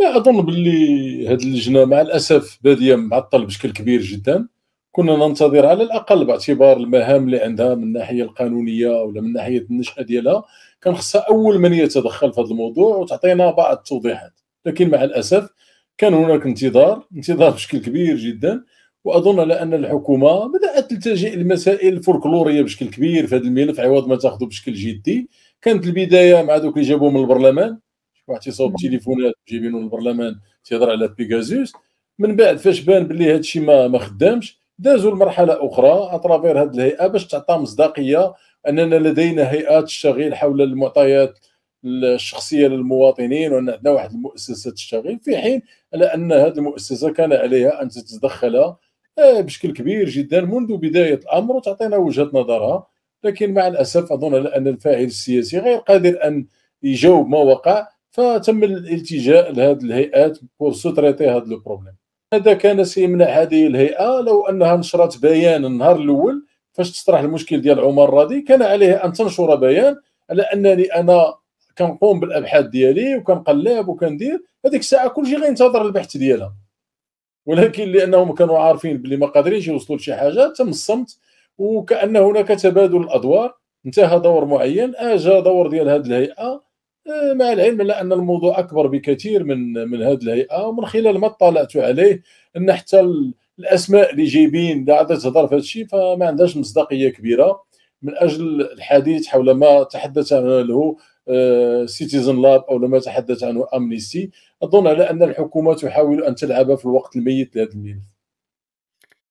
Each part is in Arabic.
لا اظن باللي هذه اللجنه مع الاسف باديه معطل بشكل كبير جدا كنا ننتظر على الاقل باعتبار المهام اللي عندها من الناحيه القانونيه ولا من ناحيه النشاه ديالها كان خصها اول من يتدخل في هذا الموضوع وتعطينا بعض التوضيحات لكن مع الاسف كان هناك انتظار انتظار بشكل كبير جدا واظن على ان الحكومه بدات تلتجئ لمسائل الفولكلوريه بشكل كبير في هذا الملف عوض ما تاخذه بشكل جدي كانت البدايه مع دوك اللي جابوه من البرلمان واحد تيصاوب التليفونات جايبين البرلمان تيهضر على بيغازوس من بعد فاش بان بلي هذا الشيء ما ما خدامش دازوا لمرحله اخرى اترافير هذه الهيئه باش تعطى مصداقيه اننا لدينا هيئات تشتغل حول المعطيات الشخصيه للمواطنين وان عندنا واحد المؤسسات تشتغل في حين على ان هذه المؤسسه كان عليها ان تتدخل آه، بشكل كبير جدا منذ بدايه الامر وتعطينا وجهه نظرها لكن مع الاسف اظن ان الفاعل السياسي غير قادر ان يجاوب ما وقع فتم الالتجاء لهذه الهيئات بور سوتريتي هذا لو بروبليم هذا كان سيمنع هذه الهيئه لو انها نشرت بيان النهار الاول فاش تطرح المشكل ديال عمر راضي كان عليه ان تنشر بيان على انني انا كنقوم بالابحاث ديالي وكنقلب وكندير هذيك الساعه كلشي غينتظر البحث ديالها ولكن لانهم كانوا عارفين بلي ما قادرينش يوصلوا لشي حاجه تم الصمت وكان هناك تبادل الادوار انتهى دور معين اجى دور ديال هذه الهيئه إيه، مع العلم على ان الموضوع اكبر بكثير من من هذه الهيئه ومن خلال ما اطلعت عليه ان حتى الاسماء اللي جايبين اللي عاد تهضر في هذا الشيء فما عندهاش مصداقيه كبيره من اجل الحديث حول ما تحدث عنه سيتيزن لاب آه، او ما تحدث عنه امنيستي اظن على ان الحكومه تحاول ان تلعب في الوقت الميت لهذا الملف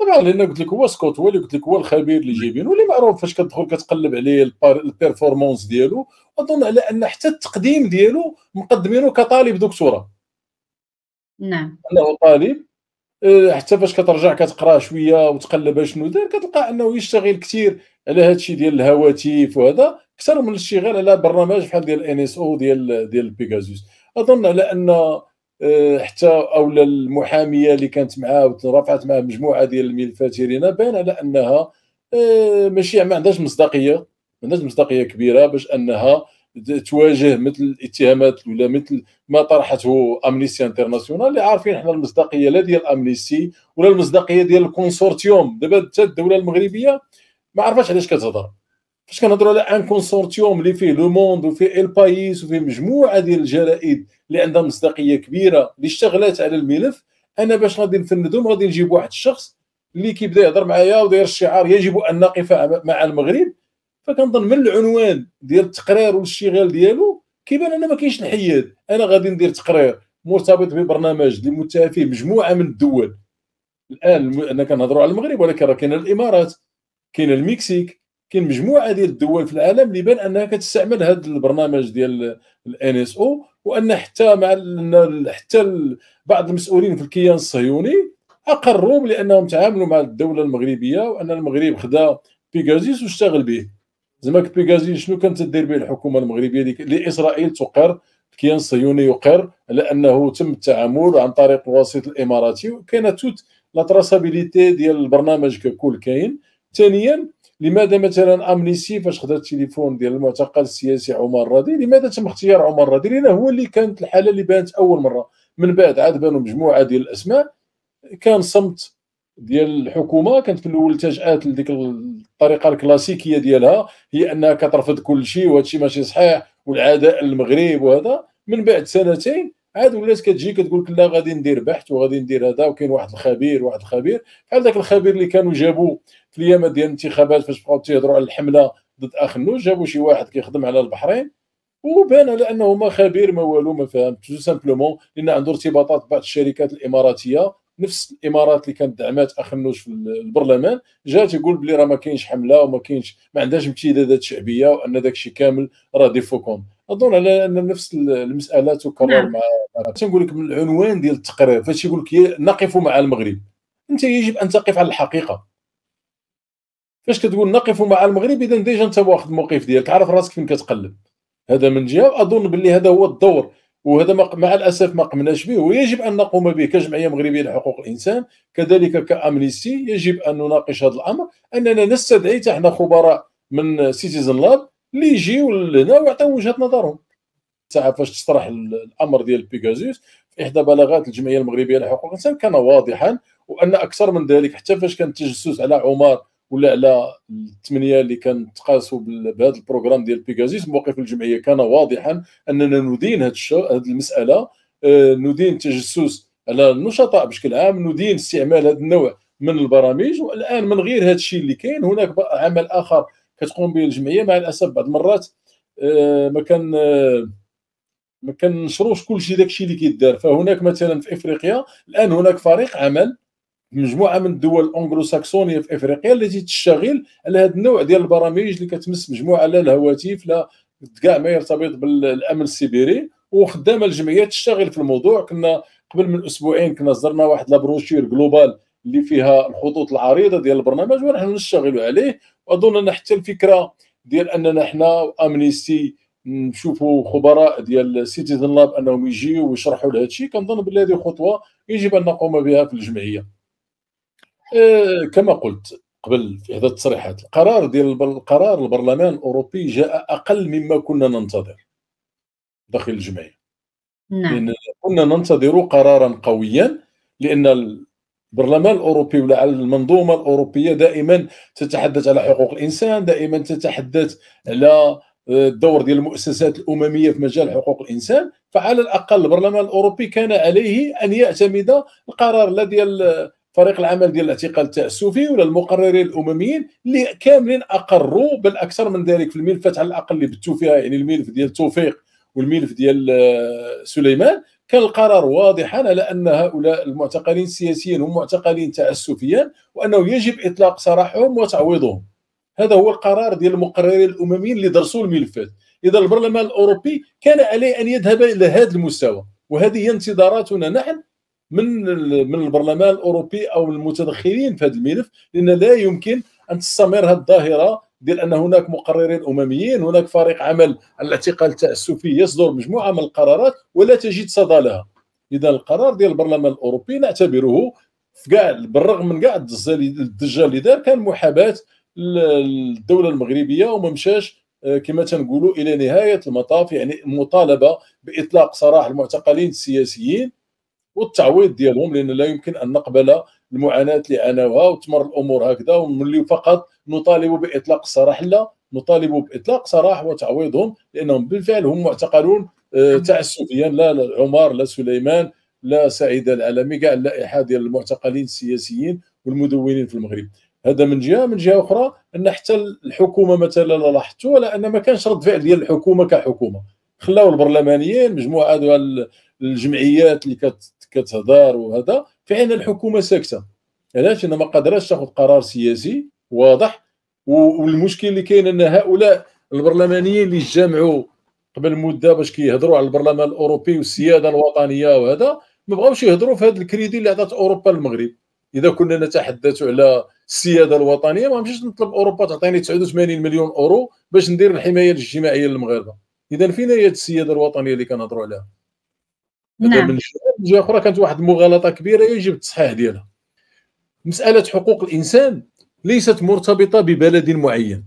طبعا لان قلت لك هو سكوت هو اللي قلت لك هو الخبير اللي جايبين واللي معروف فاش كتدخل كتقلب عليه البيرفورمانس ديالو اظن على ان حتى التقديم ديالو مقدمينه كطالب دكتوراه نعم انه طالب آه، حتى فاش كترجع كتقرا شويه وتقلب شنو دار كتلقى انه يشتغل كثير على هذا الشيء ديال الهواتف وهذا اكثر من الاشتغال على برنامج بحال ديال ان اس او ديال ديال بيجازوس اظن على ان آه، حتى اولا المحاميه اللي كانت معاه ورفعت معاه مجموعه ديال الملفات يرينا باين على انها آه، ماشي ما عندهاش مصداقيه ما عندهاش مصداقيه كبيره باش انها تواجه مثل الاتهامات ولا مثل ما طرحته امنيستي انترناسيونال اللي عارفين حنا المصداقيه لا ديال امنيستي ولا المصداقيه ديال الكونسورتيوم دابا حتى الدوله المغربيه ما عرفاش علاش كتهضر فاش كنهضروا على ان كونسورتيوم اللي فيه لو موند وفيه ال بايس وفيه مجموعه ديال الجرائد اللي عندها مصداقيه كبيره اللي اشتغلات على الملف انا باش غادي نفندهم غادي نجيب واحد الشخص اللي كيبدا يهضر معايا وداير الشعار يجب ان نقف مع المغرب فكنظن من العنوان ديال التقرير والاشتغال ديالو كيبان انا ما كاينش الحياد انا غادي ندير تقرير مرتبط ببرنامج اللي متفق فيه مجموعه من الدول الان انا كنهضروا على المغرب ولكن راه كاينه الامارات كاينه المكسيك كاين مجموعه ديال الدول في العالم اللي بان انها كتستعمل هذا البرنامج ديال الان اس او وان حتى مع حتى بعض المسؤولين في الكيان الصهيوني اقروا بانهم تعاملوا مع الدوله المغربيه وان المغرب خدا بيغازيس واشتغل به زعما بيغازيس شنو كانت تدير به الحكومه المغربيه ديك لاسرائيل تقر الكيان الصهيوني يقر على انه تم التعامل عن طريق الوسيط الاماراتي وكاينه توت لا تراسابيليتي ديال البرنامج ككل كاين ثانيا لماذا مثلا امنيسي فاش خدا التليفون ديال المعتقل السياسي عمر الرادي لماذا تم اختيار عمر الرادي لان هو اللي كانت الحاله اللي بانت اول مره من بعد عاد بانوا مجموعه ديال الاسماء كان صمت ديال الحكومه كانت في الاول تجات لديك الطريقه الكلاسيكيه ديالها هي انها كترفض كل شيء وهذا الشيء ماشي صحيح والعداء للمغرب وهذا من بعد سنتين عاد ولات كتجي كتقول لك لا غادي ندير بحث وغادي ندير هذا وكاين واحد الخبير واحد الخبير بحال ذاك الخبير اللي كانوا جابوا في الايام ديال الانتخابات فاش بقاو تيهضروا على الحمله ضد اخ النوج جابوا شي واحد كيخدم على البحرين وبان على انه ما خبير ما والو ما فهم تو سامبلومون لان عنده ارتباطات ببعض الشركات الاماراتيه نفس الامارات اللي كانت دعمات اخ النوج في البرلمان جا تيقول بلي راه ما كاينش حمله وما كاينش ما عندهاش امتدادات شعبيه وان داك الشيء كامل راه ديفوكم اظن على ان نفس المساله تكرر نعم. مع تنقول لك من العنوان ديال التقرير فاش يقول لك نقف مع المغرب انت يجب ان تقف على الحقيقه فاش كتقول نقف مع المغرب اذا ديجا انت واخذ الموقف ديالك عارف راسك فين كتقلب هذا من جهه اظن باللي هذا هو الدور وهذا مع الاسف ما قمناش به ويجب ان نقوم به كجمعيه مغربيه لحقوق الانسان كذلك كامنيستي يجب ان نناقش هذا الامر اننا نستدعي حنا خبراء من سيتيزن لاب اللي يجيو لهنا ويعطيو وجهه نظرهم ساعه فاش تطرح الامر ديال بيغازوس في احدى بلاغات الجمعيه المغربيه لحقوق الانسان كان واضحا وان اكثر من ذلك حتى فاش كان التجسس على عمر ولا على الثمانيه اللي كان تقاسوا بهذا البروغرام ديال بيغازيس موقف الجمعيه كان واضحا اننا ندين هذه هذه المساله آه، ندين التجسس على النشطاء بشكل عام ندين استعمال هذا النوع من البرامج والان من غير هذا الشيء اللي كاين هناك عمل اخر كتقوم به الجمعيه مع الاسف بعض المرات آه، ما كان آه، ما كنشروش كلشي داكشي اللي كيدار فهناك مثلا في افريقيا الان هناك فريق عمل مجموعه من الدول الانجلو ساكسونيه في افريقيا التي تشتغل على هذا النوع ديال البرامج اللي كتمس مجموعه لا الهواتف لا كاع ما يرتبط بالامن السيبيري وخدامه الجمعيه تشتغل في الموضوع كنا قبل من اسبوعين كنا صدرنا واحد لابروشير جلوبال اللي فيها الخطوط العريضه ديال البرنامج ونحن نشتغل عليه واظن ان حتى الفكره ديال اننا حنا امنيستي نشوفوا خبراء ديال سيتيزن لاب انهم يجيو ويشرحوا لهذا الشيء كنظن بلي هذه خطوه يجب ان نقوم بها في الجمعيه آه، كما قلت قبل في هذا التصريحات القرار ديال القرار البرلمان الاوروبي جاء اقل مما كنا ننتظر داخل الجمعيه نعم كنا ننتظر قرارا قويا لان البرلمان الاوروبي ولا على المنظومه الاوروبيه دائما تتحدث على حقوق الانسان دائما تتحدث على آه، الدور ديال المؤسسات الامميه في مجال حقوق الانسان فعلى الاقل البرلمان الاوروبي كان عليه ان يعتمد القرار لا ديال آه، فريق العمل ديال الاعتقال التاسفي ولا المقررين الامميين اللي كاملين اقروا بل اكثر من ذلك في الملفات على الاقل اللي بتوا فيها يعني الملف ديال توفيق والملف ديال آه، سليمان كان القرار واضحا على ان هؤلاء المعتقلين السياسيين هم معتقلين تاسفيا وانه يجب اطلاق سراحهم وتعويضهم هذا هو القرار ديال المقررين الامميين اللي درسوا الملفات اذا البرلمان الاوروبي كان عليه ان يذهب الى هذا المستوى وهذه هي انتظاراتنا نحن من من البرلمان الاوروبي او المتدخلين في هذا الملف لان لا يمكن ان تستمر هذه الظاهره ديال ان هناك مقررين امميين هناك فريق عمل على الاعتقال التعسفي يصدر مجموعه من القرارات ولا تجد صدى لها اذا القرار ديال البرلمان الاوروبي نعتبره في كاع بالرغم من كاع الضجه اللي دار كان محاباه الدوله المغربيه وما مشاش آه، كما تنقولوا الى نهايه المطاف يعني مطالبه باطلاق سراح المعتقلين السياسيين والتعويض ديالهم لان لا يمكن ان نقبل المعاناه اللي عانوها وتمر الامور هكذا ونوليو فقط نطالب باطلاق السراح لا نطالب باطلاق سراح وتعويضهم لانهم بالفعل هم معتقلون آه، تعسفيا لا عمر لا سليمان لا سعيد العالمي كاع اللائحه ديال المعتقلين السياسيين والمدونين في المغرب هذا من جهه من جهه اخرى ان حتى الحكومه مثلا لاحظتوا على ان ما كانش رد فعل ديال الحكومه كحكومه خلاو البرلمانيين مجموعه ديال الجمعيات اللي كت كتهضر وهذا في حين الحكومه ساكته علاش انها ما قدرتش تاخذ قرار سياسي واضح والمشكل اللي كاين ان هؤلاء البرلمانيين اللي جمعوا قبل مده باش كيهضروا على البرلمان الاوروبي والسياده الوطنيه وهذا ما بغاوش يهضروا في هذا الكريدي اللي عطات اوروبا للمغرب اذا كنا نتحدث على السياده الوطنيه ما غنمشيش نطلب اوروبا تعطيني 89 مليون اورو باش ندير الحمايه الاجتماعيه للمغاربه اذا فين هي السياده الوطنيه اللي كنهضروا عليها نعم من جهه اخرى كانت واحد المغالطه كبيره يجب التصحيح ديالها مساله حقوق الانسان ليست مرتبطه ببلد معين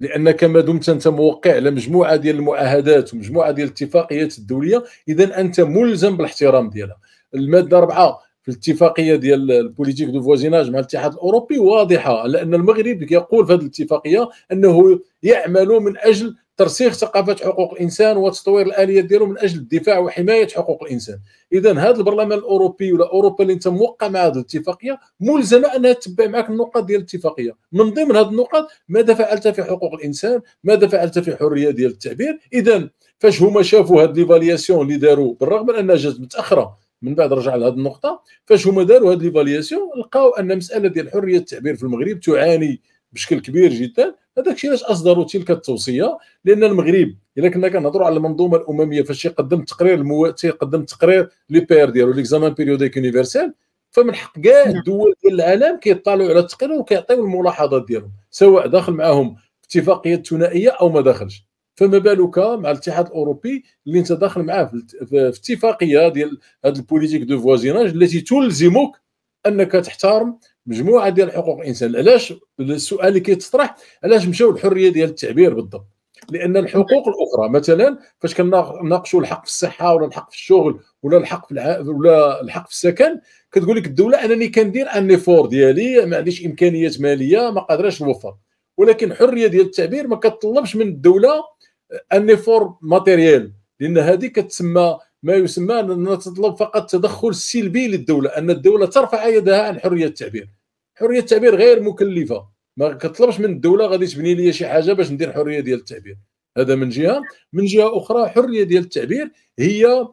لانك ما دمت انت موقع على مجموعه ديال المعاهدات ومجموعه ديال الاتفاقيات الدوليه اذا انت ملزم بالاحترام ديالها الماده 4 في الاتفاقيه ديال البوليتيك دو فوازيناج مع الاتحاد الاوروبي واضحه لان المغرب يقول في هذه الاتفاقيه انه يعمل من اجل ترسيخ ثقافه حقوق الانسان وتطوير الاليات ديالو من اجل الدفاع وحمايه حقوق الانسان اذا هذا البرلمان الاوروبي ولا اوروبا اللي انت موقع مع هذه الاتفاقيه ملزمه انها تتبع معك النقاط ديال الاتفاقيه من ضمن هذه النقاط ماذا فعلت في حقوق الانسان ماذا فعلت في حريه ديال التعبير اذا فاش هما شافوا هذه ليفالياسيون اللي داروا بالرغم من انها جات متاخره من بعد رجع لهذه النقطه فاش هما داروا هذه ليفالياسيون لقاو ان مساله ديال حريه التعبير في المغرب تعاني بشكل كبير جدا هذاك الشيء علاش اصدروا تلك التوصيه لان المغرب الا كنا كنهضروا على المنظومه الامميه فاش يقدم تقرير المو... تيقدم تقرير لي بير ديالو ليكزامان بيريوديك يونيفرسال فمن حق كاع الدول نعم. ديال العالم كيطلعوا على التقرير وكيعطيو الملاحظات ديالهم سواء داخل معاهم اتفاقيه ثنائيه او ما داخلش فما بالك مع الاتحاد الاوروبي اللي انت داخل معاه في اتفاقيه ديال هذه البوليتيك دو فوازيناج التي تلزمك انك تحترم مجموعه ديال حقوق الانسان علاش السؤال اللي كيتطرح علاش مشاو الحريه ديال التعبير بالضبط لان الحقوق الاخرى مثلا فاش كناقشوا الحق في الصحه ولا الحق في الشغل ولا الحق في الع... ولا الحق في السكن كتقول لك الدوله انني كندير ان ايفور ديالي ما عنديش امكانيات ماليه ما قادراش نوفر ولكن الحريه ديال التعبير ما كتطلبش من الدوله ان ايفور ماتيريال لان هذه كتسمى ما يسمى أن تطلب فقط تدخل سلبي للدولة أن الدولة ترفع يدها عن حرية التعبير حرية التعبير غير مكلفة ما كطلبش من الدولة غادي تبني لي شي حاجة باش ندير حرية ديال التعبير هذا من جهة من جهة أخرى حرية ديال التعبير هي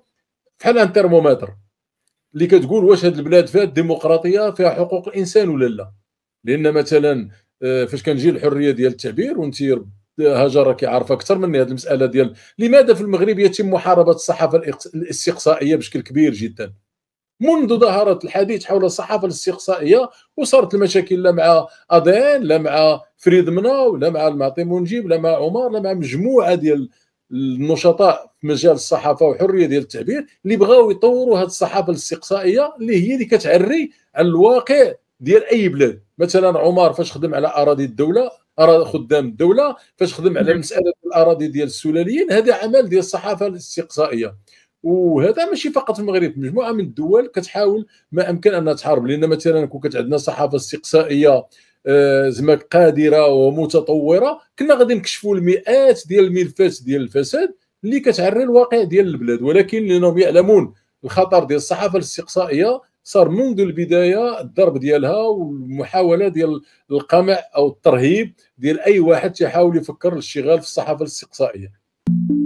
بحال ان ترمومتر اللي كتقول واش هاد البلاد فيها الديمقراطيه فيها حقوق الانسان ولا لا لان مثلا آه، فاش كنجي الحريه ديال التعبير وانت هجرك يعرف اكثر مني هذه المساله ديال لماذا في المغرب يتم محاربه الصحافه الاستقصائيه بشكل كبير جدا منذ ظهرت الحديث حول الصحافه الاستقصائيه وصارت المشاكل لا مع ادين لا مع فريد مناو لا مع المعطي منجيب لا مع عمر لا مع مجموعه ديال النشطاء في مجال الصحافه وحريه ديال التعبير اللي بغاو يطوروا هذه الصحافه الاستقصائيه اللي هي اللي كتعري على الواقع ديال اي بلاد مثلا عمر فاش خدم على اراضي الدوله خدام الدوله فاش خدم على مساله الاراضي ديال السلاليين هذا عمل ديال الصحافه الاستقصائيه وهذا ماشي فقط في المغرب مجموعه من الدول كتحاول ما امكن انها تحارب لان مثلا كون كانت عندنا صحافه استقصائيه آه، زعما قادره ومتطوره كنا غادي نكشفوا المئات ديال الملفات ديال الفساد اللي كتعري الواقع ديال البلاد ولكن لانهم يعلمون الخطر ديال الصحافه الاستقصائيه صار منذ البدايه الضرب ديالها والمحاوله ديال القمع او الترهيب ديال اي واحد يحاول يفكر الاشتغال في الصحافه الاستقصائيه